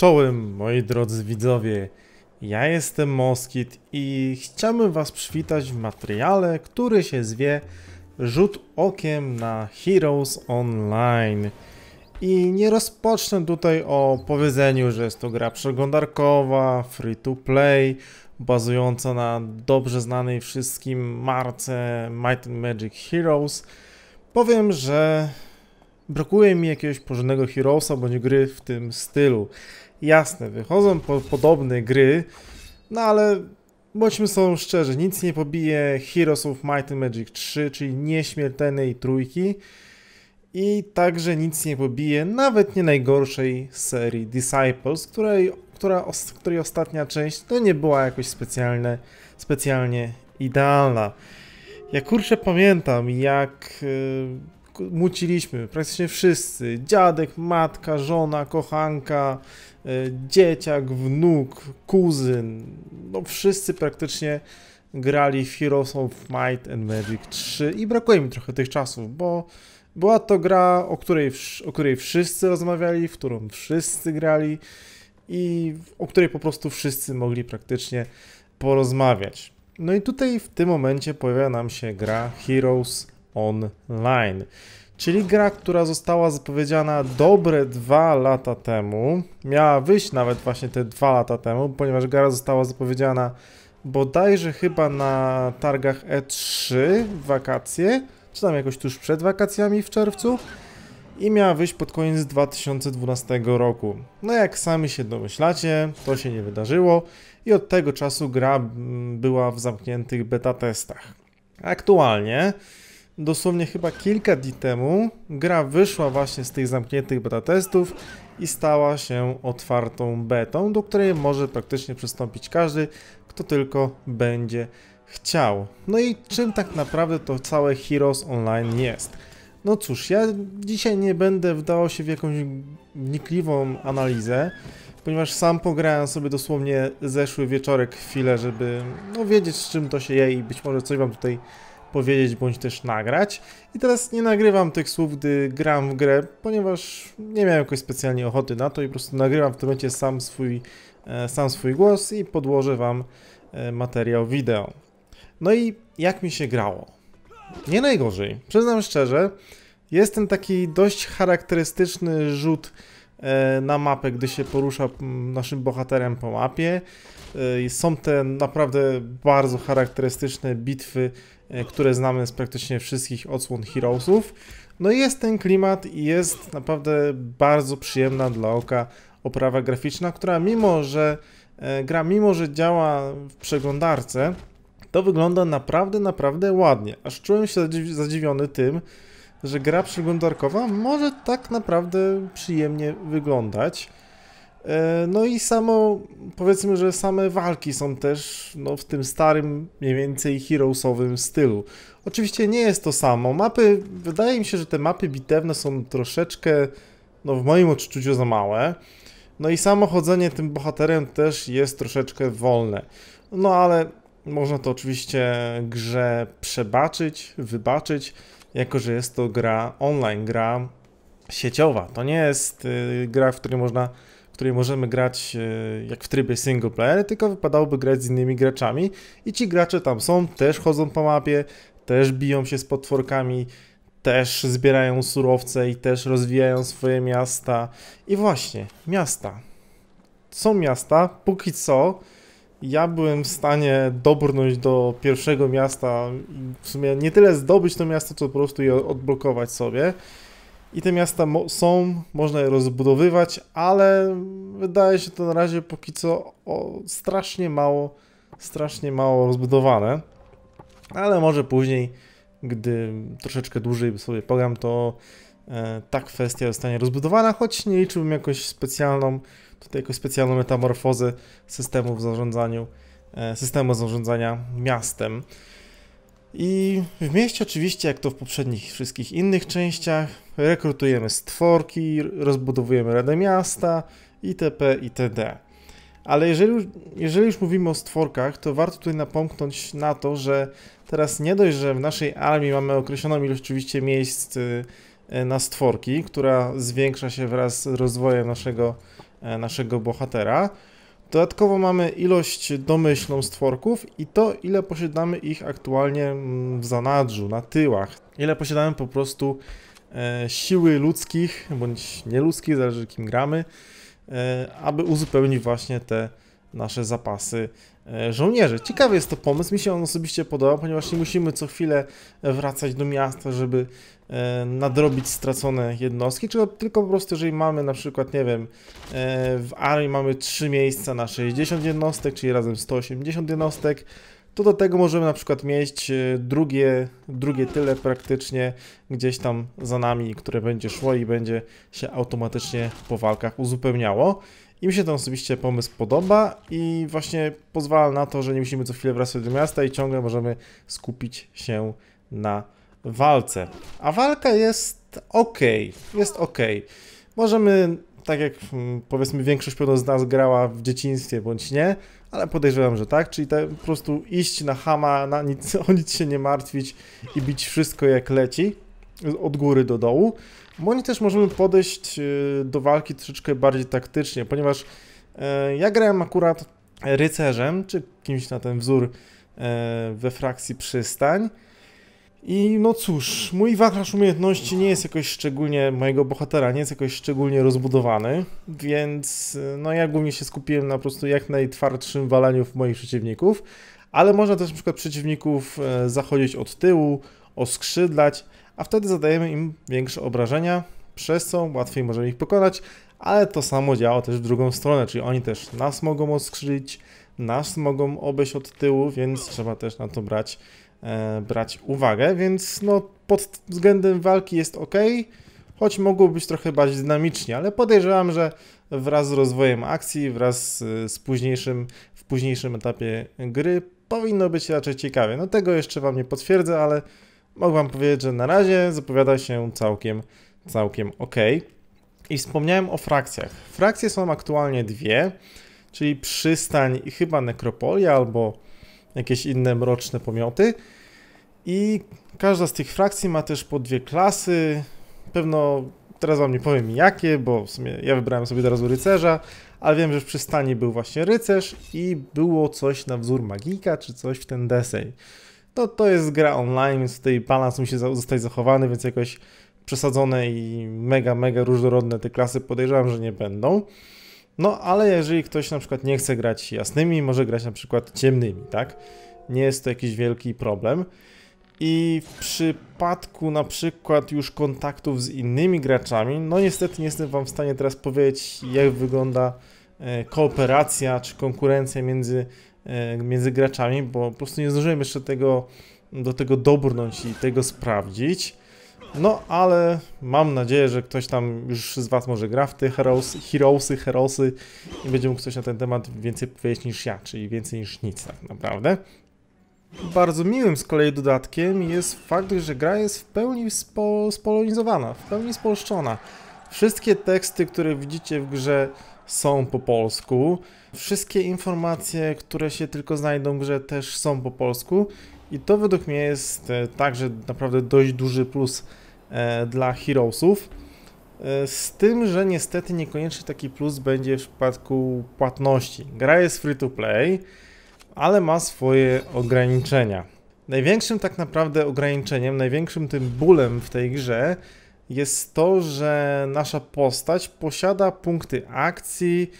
Czołem moi drodzy widzowie, ja jestem Moskit i chciałbym was przywitać w materiale, który się zwie Rzut okiem na Heroes Online. I nie rozpocznę tutaj o powiedzeniu, że jest to gra przeglądarkowa, free to play, bazująca na dobrze znanej wszystkim marce Might and Magic Heroes. Powiem, że brakuje mi jakiegoś porządnego Heroesa bądź gry w tym stylu. Jasne, wychodzą po podobne gry, no ale bądźmy sobie szczerzy, nic nie pobije Heroes of Might and Magic 3, czyli nieśmiertelnej trójki i także nic nie pobije nawet nie najgorszej serii Disciples, której, która, której ostatnia część no nie była jakoś specjalne, specjalnie idealna. Ja kurczę pamiętam, jak... Yy muciliśmy, praktycznie wszyscy, dziadek, matka, żona, kochanka, e, dzieciak, wnuk, kuzyn, no wszyscy praktycznie grali w Heroes of Might and Magic 3 i brakuje mi trochę tych czasów, bo była to gra, o której, o której wszyscy rozmawiali, w którą wszyscy grali i o której po prostu wszyscy mogli praktycznie porozmawiać. No i tutaj w tym momencie pojawia nam się gra Heroes Online. Czyli gra, która została zapowiedziana dobre dwa lata temu. Miała wyjść nawet właśnie te dwa lata temu, ponieważ gra została zapowiedziana bodajże chyba na targach E3 w wakacje, czy tam jakoś tuż przed wakacjami w czerwcu i miała wyjść pod koniec 2012 roku. No jak sami się domyślacie, to się nie wydarzyło i od tego czasu gra mm, była w zamkniętych beta testach. Aktualnie dosłownie chyba kilka dni temu gra wyszła właśnie z tych zamkniętych beta testów i stała się otwartą betą, do której może praktycznie przystąpić każdy, kto tylko będzie chciał. No i czym tak naprawdę to całe Heroes Online jest? No cóż, ja dzisiaj nie będę wdawał się w jakąś wnikliwą analizę, ponieważ sam pograłem sobie dosłownie zeszły wieczorek chwilę, żeby no, wiedzieć z czym to się je i być może coś wam tutaj powiedzieć bądź też nagrać. I teraz nie nagrywam tych słów, gdy gram w grę, ponieważ nie miałem jakoś specjalnie ochoty na to i po prostu nagrywam w tym momencie sam swój, e, sam swój głos i podłożę wam e, materiał wideo. No i jak mi się grało? Nie najgorzej. Przyznam szczerze, jest ten taki dość charakterystyczny rzut e, na mapę, gdy się porusza naszym bohaterem po mapie. Są te naprawdę bardzo charakterystyczne bitwy E, które znamy z praktycznie wszystkich odsłon Heroesów. No i jest ten klimat i jest naprawdę bardzo przyjemna dla oka oprawa graficzna, która mimo, że e, gra mimo, że działa w przeglądarce, to wygląda naprawdę, naprawdę ładnie. Aż czułem się zadziwiony tym, że gra przeglądarkowa może tak naprawdę przyjemnie wyglądać. E, no i samo, powiedzmy, że same walki są też no, w tym starym, mniej więcej heroesowym stylu. Oczywiście nie jest to samo. Mapy, wydaje mi się, że te mapy bitewne są troszeczkę, no w moim odczuciu za małe. No i samo chodzenie tym bohaterem też jest troszeczkę wolne. No ale można to oczywiście grze przebaczyć, wybaczyć, jako że jest to gra online, gra sieciowa. To nie jest y, gra, w której można której możemy grać e, jak w trybie single player, tylko wypadałoby grać z innymi graczami i ci gracze tam są, też chodzą po mapie, też biją się z potworkami, też zbierają surowce i też rozwijają swoje miasta. I właśnie, miasta. Są miasta, póki co ja byłem w stanie dobrnąć do pierwszego miasta, w sumie nie tyle zdobyć to miasto, co po prostu je odblokować sobie i te miasta mo są, można je rozbudowywać, ale wydaje się to na razie póki co o, strasznie mało, strasznie mało rozbudowane. Ale może później, gdy troszeczkę dłużej sobie pogram, to e, ta kwestia zostanie rozbudowana, choć nie liczyłbym jakoś specjalną, tutaj jakąś specjalną metamorfozę systemu w zarządzaniu, e, systemu zarządzania miastem. I w mieście oczywiście, jak to w poprzednich wszystkich innych częściach, rekrutujemy stworki, rozbudowujemy Radę Miasta, itp. itd. Ale jeżeli, jeżeli już mówimy o stworkach, to warto tutaj napomknąć na to, że teraz nie dość, że w naszej armii mamy określoną ilość oczywiście miejsc y, na stworki, która zwiększa się wraz z rozwojem naszego, e, naszego bohatera, Dodatkowo mamy ilość domyślną stworków i to, ile posiadamy ich aktualnie mm, w zanadrzu, na tyłach. Ile posiadamy po prostu e, siły ludzkich bądź nieludzkich, zależy kim gramy, e, aby uzupełnić właśnie te nasze zapasy e, żołnierzy. Ciekawy jest to pomysł, mi się on osobiście podoba, ponieważ nie musimy co chwilę e, wracać do miasta, żeby e, nadrobić stracone jednostki, tylko po prostu jeżeli mamy na przykład, nie wiem, w armii mamy 3 miejsca na 60 jednostek, czyli razem 180 jednostek, to do tego możemy na przykład mieć drugie, drugie tyle praktycznie gdzieś tam za nami, które będzie szło i będzie się automatycznie po walkach uzupełniało. I mi się ten osobiście pomysł podoba i właśnie pozwala na to, że nie musimy co chwilę wracać do miasta i ciągle możemy skupić się na walce. A walka jest ok, jest ok. Możemy, tak jak mm, powiedzmy większość pewno z nas grała w dzieciństwie bądź nie, ale podejrzewam, że tak, czyli te, po prostu iść na hama, na nic, o nic się nie martwić i bić wszystko jak leci, od góry do dołu. Moim też możemy podejść e, do walki troszeczkę bardziej taktycznie, ponieważ e, ja grałem akurat rycerzem, czy kimś na ten wzór e, we frakcji przystań. I no cóż, mój wachlarz umiejętności nie jest jakoś szczególnie, mojego bohatera nie jest jakoś szczególnie rozbudowany, więc no ja głównie się skupiłem na po prostu jak najtwardszym walaniu w moich przeciwników, ale można też na przykład przeciwników zachodzić od tyłu, oskrzydlać, a wtedy zadajemy im większe obrażenia, przez co łatwiej możemy ich pokonać, ale to samo działa też w drugą stronę, czyli oni też nas mogą oskrzyć, nas mogą obejść od tyłu, więc trzeba też na to brać, e, brać uwagę, więc no pod względem walki jest ok, choć mogło być trochę bardziej dynamicznie, ale podejrzewam, że wraz z rozwojem akcji, wraz z późniejszym, w późniejszym etapie gry powinno być raczej ciekawie. No tego jeszcze Wam nie potwierdzę, ale mogę wam powiedzieć, że na razie zapowiada się całkiem, całkiem ok. I wspomniałem o frakcjach. Frakcje są aktualnie dwie, czyli przystań i chyba nekropolia albo jakieś inne mroczne pomioty. I każda z tych frakcji ma też po dwie klasy. Pewno teraz wam nie powiem jakie, bo w sumie ja wybrałem sobie teraz rycerza, ale wiem, że w przystani był właśnie rycerz i było coś na wzór magika czy coś w ten deseń to, to jest gra online, więc tutaj balans musi zostać zachowany, więc jakoś przesadzone i mega, mega różnorodne te klasy podejrzewam, że nie będą. No ale jeżeli ktoś na przykład nie chce grać jasnymi, może grać na przykład ciemnymi, tak? Nie jest to jakiś wielki problem. I w przypadku na przykład już kontaktów z innymi graczami, no niestety nie jestem wam w stanie teraz powiedzieć, jak wygląda e, kooperacja czy konkurencja między E, między graczami, bo po prostu nie zdążyłem jeszcze tego do tego dobrnąć i tego sprawdzić. No, ale mam nadzieję, że ktoś tam już z Was może gra w te heroes, heroesy, heroesy i będzie mógł coś na ten temat więcej powiedzieć niż ja, czyli więcej niż nic tak naprawdę. Bardzo miłym z kolei dodatkiem jest fakt, że gra jest w pełni spo spolonizowana, w pełni spolszczona. Wszystkie teksty, które widzicie w grze są po polsku. Wszystkie informacje, które się tylko znajdą w grze też są po polsku i to według mnie jest e, także naprawdę dość duży plus e, dla Heroesów. E, z tym, że niestety niekoniecznie taki plus będzie w przypadku płatności. Gra jest free to play, ale ma swoje ograniczenia. Największym tak naprawdę ograniczeniem, największym tym bólem w tej grze jest to, że nasza postać posiada punkty akcji,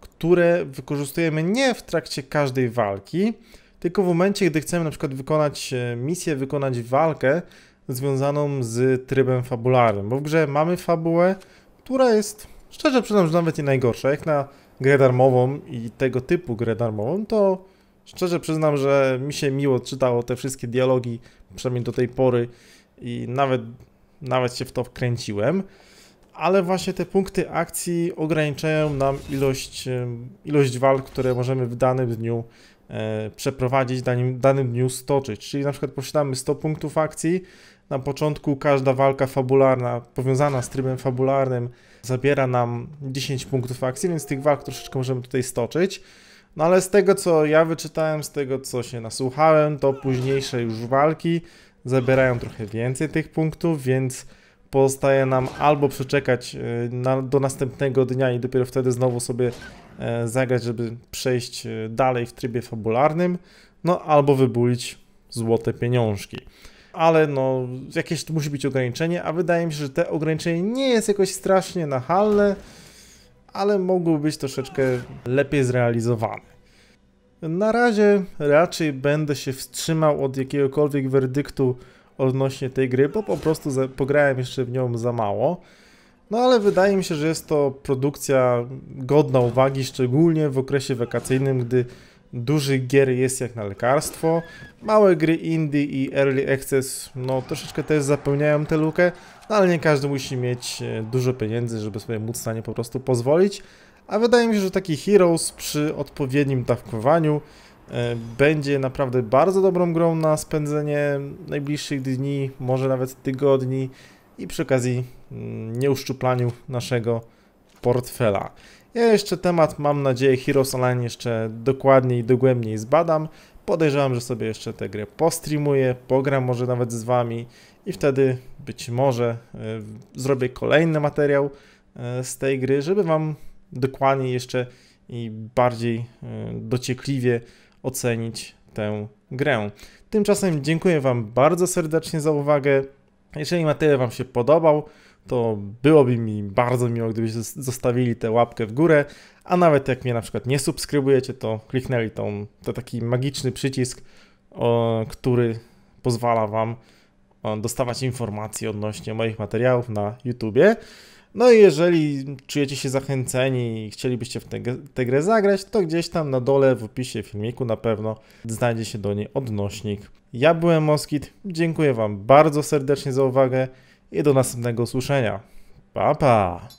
które wykorzystujemy nie w trakcie każdej walki, tylko w momencie, gdy chcemy na przykład wykonać e, misję, wykonać walkę związaną z trybem fabularnym, bo w grze mamy fabułę, która jest, szczerze przyznam, że nawet nie najgorsza, jak na grę darmową i tego typu grę darmową, to szczerze przyznam, że mi się miło czytało te wszystkie dialogi, przynajmniej do tej pory i nawet nawet się w to wkręciłem, ale właśnie te punkty akcji ograniczają nam ilość, e, ilość walk, które możemy w danym dniu e, przeprowadzić, danym, danym dniu stoczyć. Czyli na przykład posiadamy 100 punktów akcji, na początku każda walka fabularna powiązana z trybem fabularnym zabiera nam 10 punktów akcji, więc tych walk troszeczkę możemy tutaj stoczyć. No ale z tego co ja wyczytałem, z tego co się nasłuchałem, to późniejsze już walki zabierają trochę więcej tych punktów, więc pozostaje nam albo przeczekać e, na, do następnego dnia i dopiero wtedy znowu sobie e, zagrać, żeby przejść e, dalej w trybie fabularnym, no albo wybulić złote pieniążki. Ale no, jakieś tu musi być ograniczenie, a wydaje mi się, że te ograniczenie nie jest jakoś strasznie nachalne, ale mogły być troszeczkę lepiej zrealizowane. Na razie raczej będę się wstrzymał od jakiegokolwiek werdyktu odnośnie tej gry, bo po prostu pograłem jeszcze w nią za mało. No ale wydaje mi się, że jest to produkcja godna uwagi, szczególnie w okresie wakacyjnym, gdy dużych gier jest jak na lekarstwo. Małe gry indie i early access, no troszeczkę też zapełniają tę lukę, no ale nie każdy musi mieć e, dużo pieniędzy, żeby sobie móc na nie po prostu pozwolić. A wydaje mi się, że taki Heroes przy odpowiednim dawkowaniu e, będzie naprawdę bardzo dobrą grą na spędzenie najbliższych dni, może nawet tygodni i przy okazji mm, nieuszczuplaniu naszego portfela. Ja jeszcze temat, mam nadzieję, Heroes Online jeszcze dokładniej i dogłębniej zbadam. Podejrzewam, że sobie jeszcze tę grę postreamuję, pogram może nawet z Wami i wtedy być może e, zrobię kolejny materiał e, z tej gry, żeby Wam dokładniej jeszcze i bardziej y, dociekliwie ocenić tę grę. Tymczasem dziękuję Wam bardzo serdecznie za uwagę. Jeżeli materiał Wam się podobał, to byłoby mi bardzo miło, gdybyście zostawili tę łapkę w górę, a nawet jak mnie na przykład nie subskrybujecie, to kliknęli tą, to taki magiczny przycisk, o, który pozwala Wam dostawać informacje odnośnie moich materiałów na YouTube. No i jeżeli czujecie się zachęceni i chcielibyście w tę, tę grę zagrać, to gdzieś tam na dole w opisie filmiku na pewno znajdzie się do niej odnośnik. Ja byłem Moskit, dziękuję Wam bardzo serdecznie za uwagę i do następnego usłyszenia. Pa, pa!